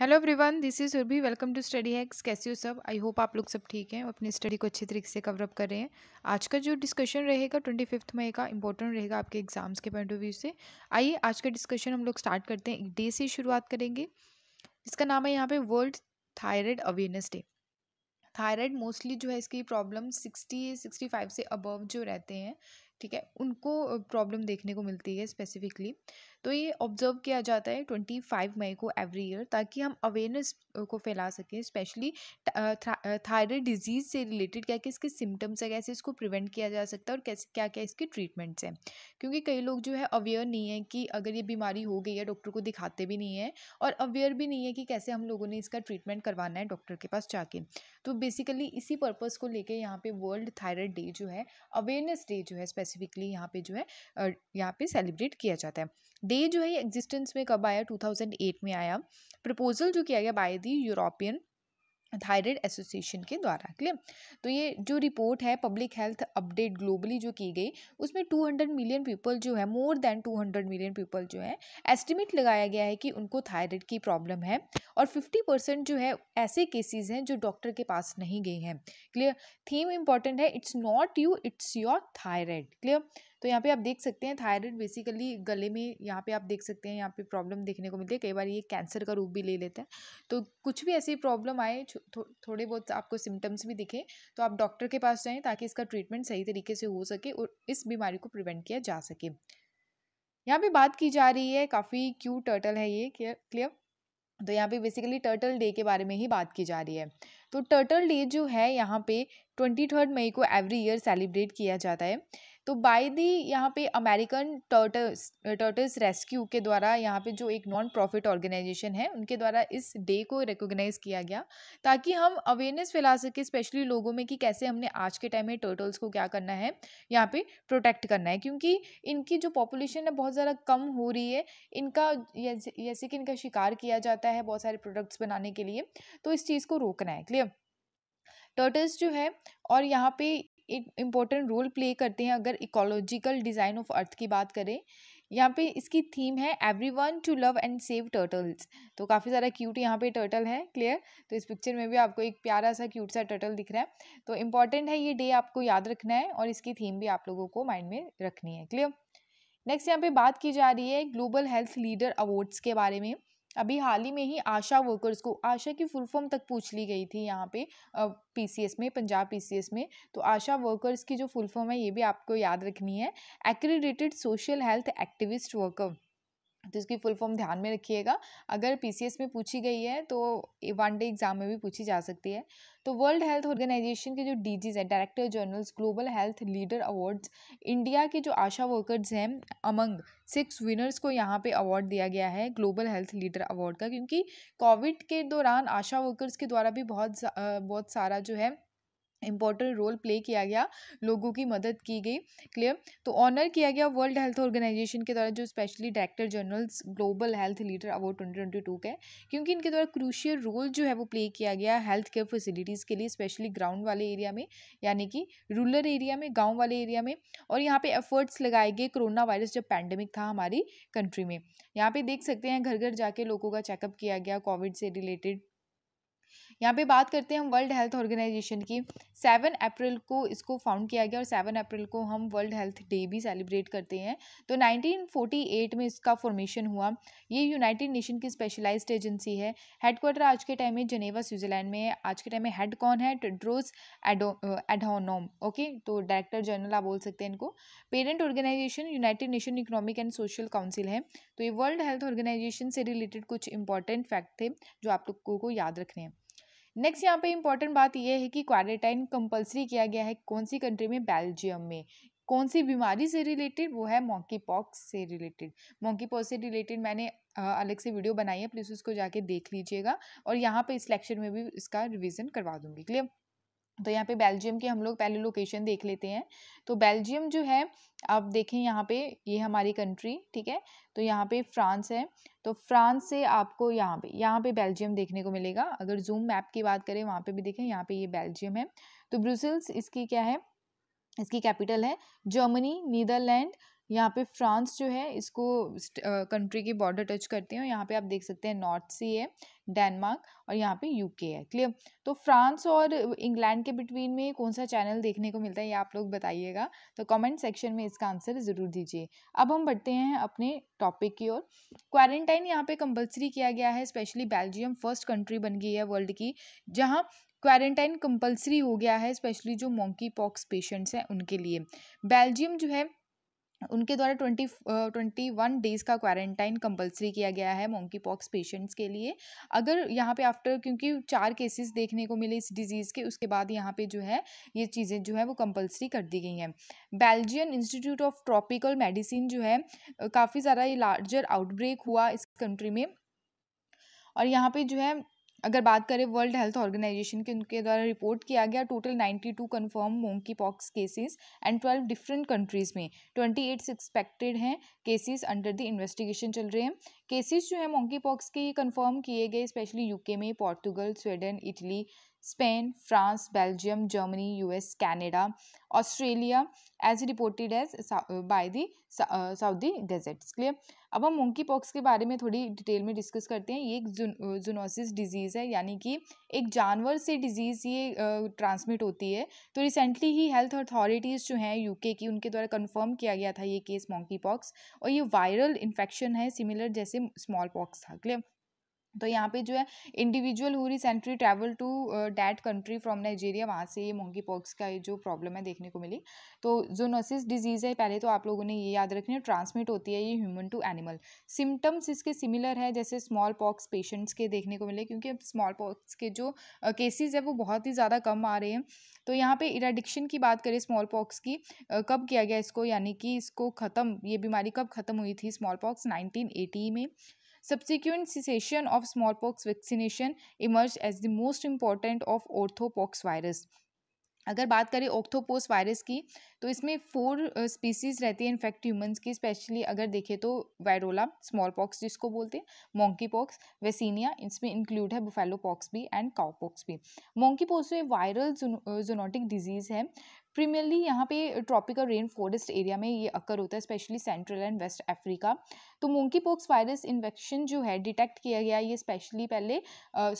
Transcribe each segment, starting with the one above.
hello everyone this is Urbhi welcome to study hacks कैसे हो सब आई होप आप लोग सब ठीक हैं अपनी स्टडी को अच्छे तरीके से कवरअप कर रहे हैं आज का जो डिस्कशन रहेगा ट्वेंटी फिफ्थ मई का इंपॉर्टेंट रहेगा आपके एग्जाम्स के पॉइंट ऑफ व्यू से आइए आज का डिस्कशन हम लोग स्टार्ट करते हैं एक डे से शुरुआत करेंगे इसका नाम है यहाँ पे world thyroid awareness day thyroid mostly जो है इसकी प्रॉब्लम सिक्सटी सिक्सटी फाइव से अबव जो रहते हैं ठीक है उनको प्रॉब्लम देखने को मिलती है स्पेसिफिकली तो ये ऑब्जर्व किया जाता है ट्वेंटी फाइव मई को एवरी ईयर ताकि हम अवेयरनेस को फैला सकें स्पेशली थायराइड डिजीज़ से रिलेटेड क्या क्या इसके सिम्टम्स है कैसे इसको प्रिवेंट किया जा सकता है और कैसे क्या क्या इसके ट्रीटमेंट्स हैं क्योंकि कई लोग जो है अवेयर नहीं है कि अगर ये बीमारी हो गई है डॉक्टर को दिखाते भी नहीं है और अवेयर भी नहीं है कि कैसे हम लोगों ने इसका ट्रीटमेंट करवाना है डॉक्टर के पास जाके तो बेसिकली इसी पर्पज़ को लेकर यहाँ पे वर्ल्ड थायराइड डे जो है अवेयरनेस डे जो है स्पेसिफिकली यहाँ पर जो है यहाँ पे सेलिब्रेट किया जाता है दे जो है एग्जिस्टेंस में कब आया 2008 में आया प्रपोजल जो किया गया by the European thyroid association के द्वारा क्लियर तो ये जो रिपोर्ट है पब्लिक हेल्थ अपडेट ग्लोबली जो की गई उसमें 200 मिलियन पीपल जो है मोर देन 200 मिलियन पीपल जो है एस्टिमेट लगाया गया है कि उनको थायराइड की प्रॉब्लम है और 50 परसेंट जो है ऐसे केसेस हैं जो डॉक्टर के पास नहीं गए हैं क्लियर थीम इंपॉर्टेंट है it's not you it's your thyroid clear तो यहाँ पे आप देख सकते हैं थायराइड बेसिकली गले में यहाँ पे आप देख सकते हैं यहाँ पे प्रॉब्लम देखने को मिलती है कई बार ये कैंसर का रूप भी ले लेता है तो कुछ भी ऐसी प्रॉब्लम आए थो, थोड़े बहुत आपको सिम्टम्स भी दिखे तो आप डॉक्टर के पास जाएँ ताकि इसका ट्रीटमेंट सही तरीके से हो सके और इस बीमारी को प्रिवेंट किया जा सके यहाँ पर बात की जा रही है काफ़ी क्यू टर्टल है ये क्लियर तो यहाँ पे बेसिकली टर्टल डे के बारे में ही बात की जा रही है तो टर्टल डे जो है यहाँ पे ट्वेंटी थर्ड मई को एवरी ईयर सेलिब्रेट किया जाता है तो बाय दी यहाँ पे अमेरिकन टर्टल्स टर्टल्स रेस्क्यू के द्वारा यहाँ पे जो एक नॉन प्रॉफिट ऑर्गेनाइजेशन है उनके द्वारा इस डे को रिकोगनाइज़ किया गया ताकि हम अवेयरनेस फैला सके स्पेशली लोगों में कि कैसे हमने आज के टाइम में टर्टल्स को क्या करना है यहाँ पे प्रोटेक्ट करना है क्योंकि इनकी जो पॉपुलेशन है बहुत ज़्यादा कम हो रही है इनका जैसे कि इनका शिकार किया जाता है बहुत सारे प्रोडक्ट्स बनाने के लिए तो इस चीज़ को रोकना है क्लियर टर्टल्स जो है और यहाँ पे एक इम्पॉर्टेंट रोल प्ले करते हैं अगर इकोलॉजिकल डिज़ाइन ऑफ अर्थ की बात करें यहाँ पे इसकी थीम है every one to love and save turtles तो काफ़ी सारा क्यूट यहाँ पे टर्टल है क्लियर तो इस पिक्चर में भी आपको एक प्यारा सा क्यूट सा टर्टल दिख रहा है तो इम्पॉर्टेंट है ये डे आपको याद रखना है और इसकी थीम भी आप लोगों को माइंड में रखनी है क्लियर नेक्स्ट यहाँ पे बात की जा रही है ग्लोबल हेल्थ लीडर अवार्ड्स के बारे में अभी हाल ही में ही आशा वर्कर्स को आशा की फुल फॉर्म तक पूछ ली गई थी यहाँ पे पीसीएस में पंजाब पीसीएस में तो आशा वर्कर्स की जो फुल फॉर्म है ये भी आपको याद रखनी है accredited social health activist worker तो इसकी फुल फॉर्म ध्यान में रखिएगा अगर पीसीएस में पूछी गई है तो वन डे एग्जाम में भी पूछी जा सकती है तो वर्ल्ड हेल्थ ऑर्गेनाइजेशन के जो डीजीज हैं director generals global health leader awards India के जो आशा वर्कर्स हैं अमंग सिक्स विनर्स को यहाँ पे अवार्ड दिया गया है ग्लोबल हेल्थ लीडर अवार्ड का क्योंकि कोविड के दौरान आशा वर्कर्स के द्वारा भी बहुत बहुत सारा जो है इम्पॉर्टेंट रोल प्ले किया गया लोगों की मदद की गई क्लियर तो ऑनर किया गया वर्ल्ड हेल्थ ऑर्गेनाइजेशन के द्वारा जो specially director generals global health leader award twenty twenty two के क्योंकि इनके द्वारा क्रूशियल रोल जो है वो प्ले किया गया हेल्थ केयर फैसिलिटीज़ के लिए स्पेशली ग्राउंड वाले एरिया में यानी कि रूरल एरिया में गाँव वाले एरिया में और यहाँ पर एफर्ट्स लगाए गए कोरोना वायरस जब पैंडमिक था हमारी कंट्री में यहाँ पर देख सकते हैं घर घर जाके लोगों का चेकअप किया गया कोविड से रिलेटेड यहाँ पे बात करते हैं हम वर्ल्ड हेल्थ ऑर्गेनाइजेशन की सेवन अप्रैल को इसको फाउंड किया गया और सेवन अप्रैल को हम वर्ल्ड हेल्थ डे भी सेलिब्रेट करते हैं तो 1948 में इसका फॉर्मेशन हुआ ये यूनाइटेड नेशन की स्पेशलाइज्ड एजेंसी है हेडक्वार्टर आज के टाइम में जनेवा स्विट्जरलैंड में है आज के टाइम में हेड कौन है ट्रोस एडोनोम ओके तो डायरेक्टर जनरल आप बोल सकते हैं इनको parent organisation United Nation economic and social council है तो ये वर्ल्ड हेल्थ ऑर्गेनाइजेशन से रिलेटेड कुछ इंपॉर्टेंट फैक्ट थे जो आप लोगों को याद रखने हैं नेक्स्ट यहाँ पे इंपॉर्टेंट बात यह है कि क्वारंटाइन कंपलसरी किया गया है कौन सी कंट्री में बेल्जियम में कौन सी बीमारी से रिलेटेड वो है मॉकी पॉक्स से रिलेटेड मॉकी पॉक्स से रिलेटेड मैंने अलग से वीडियो बनाई है प्लीज़ उसको जाके देख लीजिएगा और यहाँ पे इस लेक्चर में भी इसका रिवीजन करवा दूंगी क्लियर तो यहाँ पे बेल्जियम की हम लोग पहले लोकेशन देख लेते हैं तो बेल्जियम जो है आप देखें यहाँ पे ये हमारी कंट्री ठीक है तो यहाँ पे फ्रांस है तो फ्रांस से आपको यहाँ पे यहाँ पे बेल्जियम देखने को मिलेगा अगर जूम मैप की बात करें वहाँ पे भी देखें यहाँ पे ये बेल्जियम है तो ब्रुसेल्स इसकी क्या है इसकी कैपिटल है जर्मनी नीदरलैंड यहाँ पे फ्रांस जो है इसको कंट्री की बॉर्डर टच करते हैं और यहाँ पे आप देख सकते हैं नॉर्थ सी है डेनमार्क और यहाँ पे यूके है क्लियर तो फ्रांस और इंग्लैंड के बिटवीन में कौन सा चैनल देखने को मिलता है ये आप लोग बताइएगा तो कमेंट सेक्शन में इसका आंसर ज़रूर दीजिए अब हम बढ़ते हैं अपने टॉपिक की ओर क्वारंटाइन यहाँ पे कंपल्सरी किया गया है स्पेशली बेल्जियम फर्स्ट कंट्री बन गई है वर्ल्ड की जहाँ क्वारंटाइन कंपल्सरी हो गया है स्पेशली जो मोंकी पॉक्स पेशेंट्स हैं उनके लिए बेल्जियम जो है उनके द्वारा ट्वेंटी ट्वेंटी वन डेज़ का क्वारंटाइन कंपलसरी किया गया है मोंकी पॉक्स पेशेंट्स के लिए अगर यहाँ पे आफ्टर क्योंकि चार केसेस देखने को मिले इस डिज़ीज़ के उसके बाद यहाँ पे जो है ये चीज़ें जो है वो कंपलसरी कर दी गई हैं Belgian institute of tropical medicine जो है काफ़ी ज़्यादा ये लार्जर आउटब्रेक हुआ इस कंट्री में और यहाँ पे जो है अगर बात करें वर्ल्ड हेल्थ ऑर्गेनाइजेशन के उनके द्वारा रिपोर्ट किया गया total ninety two confirm monkeypox cases and twelve different countries में ट्वेंटी एट एक्सपेक्टेड हैं केसेस अंडर द इन्वेस्टिगेशन चल रहे हैं केसेस जो है मोंकी पॉक्स के कंफर्म कन्फर्म किए गए स्पेशली यूके में Portugal Sweden Italy Spain France Belgium Germany US Canada Australia as reported as by the Saudi gazettes clear अब हम मोंकी पॉक्स के बारे में थोड़ी डिटेल में डिस्कस करते हैं ये एक जूनोसिस डिजीज़ uh, है यानी कि एक जानवर से डिजीज़ ये ट्रांसमिट uh, होती है तो रिसेंटली ही हेल्थ अथॉरिटीज़ जो हैं यूके की उनके द्वारा कन्फर्म किया गया था ये केस मोंकी पॉक्स और ये वायरल इन्फेक्शन है सिमिलर जैसे जैसे स्मॉल पॉक्स था तो यहाँ पे जो है इंडिविजुअल हुई सेंट्री travel to that country from Nigeria वहाँ से ये मोंगी पॉक्स का ये जो प्रॉब्लम है देखने को मिली तो जो नोसिस डिजीज़ है पहले तो आप लोगों ने ये याद रखनी है ट्रांसमिट होती है ये ह्यूमन टू एनिमल सिम्टम्स इसके सिमिलर है जैसे स्मॉल पॉक्स पेशेंट्स के देखने को मिले क्योंकि अब स्मॉल पॉक्स के जो केसेज uh, है वो बहुत ही ज़्यादा कम आ रहे हैं तो यहाँ पर इराडिक्शन की बात करें स्मॉल पॉक्स की uh, कब किया गया इसको यानी कि इसको ख़त्म ये बीमारी कब ख़त्म हुई थी स्मॉल पॉक्स नाइनटीन में Subsequent cessation of smallpox vaccination emerged as the most important of orthopox virus अगर बात करें ओक्थोपोस वायरस की तो इसमें फोर स्पीसीज़ uh, रहती है इनफैक्ट ह्यूमंस की स्पेशली अगर देखें तो वायरोला स्मॉल पॉक्स जिसको बोलते हैं मोंकी पॉक्स वेसिनिया इसमें इंक्लूड है बुफेलो पॉक्स भी एंड काउ पॉक्स भी मोंकी पॉक्स जो वायरल जोनोटिक डिजीज़ है प्रीमियरली uh, यहाँ पे ट्रॉपिकल रेन फॉरेस्ट एरिया में ये अक्कर होता है specially central and west Africa तो मोंकी पॉक्स वायरस इन्फेक्शन जो है डिटेक्ट किया गया ये स्पेशली पहले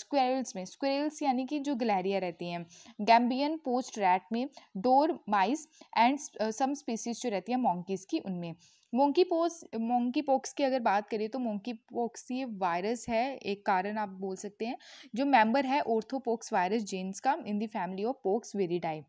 स्क्वेरल्स uh, में स्क्वेरल्स यानी कि जो गलेरिया रहती हैं गैम्बियन पोस्ट रैट में dormice and and some species जो रहती है मोंकीज़ की उनमें मोंकी पोस मोंकी पोक्स की अगर बात करें तो मोंकी पोक्स ये वायरस है एक कारण आप बोल सकते हैं जो मेंबर है ओर्थोपोक्स वायरस जेन्स का in the family of poxviridae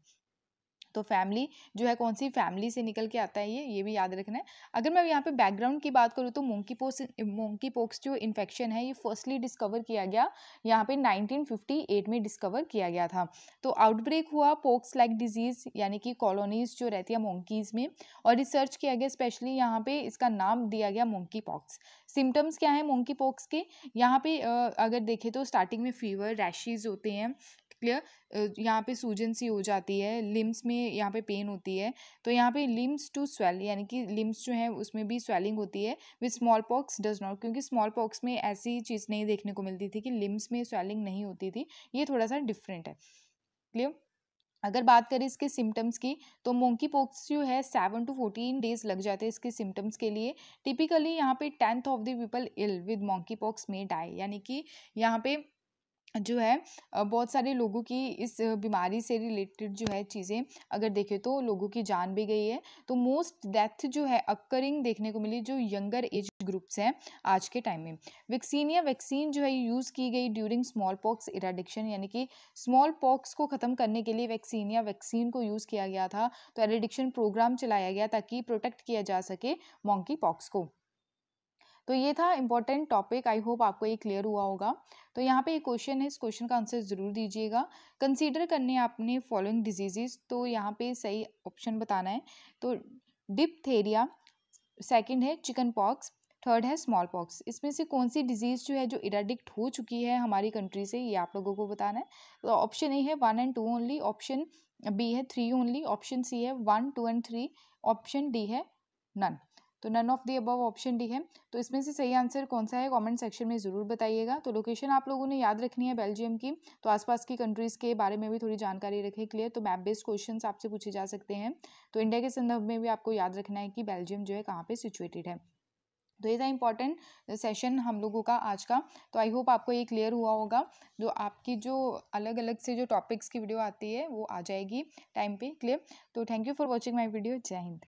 तो फैमिली जो है कौन सी फैमिली से निकल के आता है ये ये भी याद रखना है अगर मैं यहाँ पे बैकग्राउंड की बात करूँ तो मोंकी पोक्स मोंकी पोक्स जो इन्फेक्शन है ये फर्स्टली डिस्कवर किया गया यहाँ पे 1958 में डिस्कवर किया गया था तो आउटब्रेक हुआ पोक्स लाइक डिजीज़ यानी कि कॉलोनीज़ जो रहती है मोंकीज़ में और रिसर्च किया गया स्पेशली यहाँ पे इसका नाम दिया गया मोंकी पॉक्स सिम्टम्स क्या है मोंकी पॉक्स के यहाँ पर अगर देखें तो स्टार्टिंग में फीवर रैशेज़ होते हैं क्लियर यहाँ पे सूजन सी हो जाती है लिम्स में यहाँ पे पेन होती है तो यहाँ पे लिम्स टू स्वेल यानी कि लिम्स जो है उसमें भी स्वेलिंग होती है with small pox does not क्योंकि स्मॉल पॉक्स में ऐसी चीज़ नहीं देखने को मिलती थी कि लिम्स में स्वेलिंग नहीं होती थी ये थोड़ा सा डिफरेंट है क्लियर अगर बात करें इसके सिम्टम्स की तो मोंकी पोक्स जो है सेवन टू फोर्टीन डेज लग जाते हैं इसके सिम्टम्स के लिए टिपिकली यहाँ पे tenth of the people ill with monkey pox में डाई यानी कि यहाँ पे जो है बहुत सारे लोगों की इस बीमारी से रिलेटेड जो है चीज़ें अगर देखें तो लोगों की जान भी गई है तो मोस्ट डेथ जो है अक्करिंग देखने को मिली जो यंगर एज ग्रुप्स हैं आज के टाइम में वैक्सीन या वैक्सीन जो है यूज़ की गई ड्यूरिंग स्मॉल पॉक्स इराडिक्शन यानी कि स्मॉल पॉक्स को ख़त्म करने के लिए वैक्सीन या वैक्सीन को यूज़ किया गया था तो एराडिक्शन प्रोग्राम चलाया गया ताकि प्रोटेक्ट किया जा सके मॉन्की पॉक्स को तो ये था इंपॉर्टेंट टॉपिक आई होप आपको ये क्लियर हुआ होगा तो यहाँ पे एक क्वेश्चन है इस क्वेश्चन का आंसर ज़रूर दीजिएगा कंसीडर करने आपने फॉलोइंग डिजीज़ तो यहाँ पे सही ऑप्शन बताना है तो डिपथेरिया सेकंड है चिकन पॉक्स थर्ड है स्मॉल पॉक्स इसमें से कौन सी डिजीज़ जो है जो इराडिक्ट हो चुकी है हमारी कंट्री से ये आप लोगों को बताना है तो ऑप्शन ए है one and two only option B है थ्री ओनली ऑप्शन सी है one two and three option D है नन तो none of the above option D है तो इसमें से सही आंसर कौन सा है कमेंट सेक्शन में ज़रूर बताइएगा तो लोकेशन आप लोगों ने याद रखनी है बेल्जियम की तो आसपास की कंट्रीज़ के बारे में भी थोड़ी जानकारी रखें क्लियर तो मैप बेस्ड क्वेश्चन आपसे पूछे जा सकते हैं तो इंडिया के संदर्भ में भी आपको याद रखना है कि बेल्जियम जो है कहाँ पर सिचुएटेड है तो ये था इम्पॉर्टेंट सेशन हम लोगों का आज का तो आई होप आपको ये क्लियर हुआ होगा जो आपकी जो अलग अलग से जो टॉपिक्स की वीडियो आती है वो आ जाएगी टाइम पे क्लियर तो thank you for watching my video जय हिंद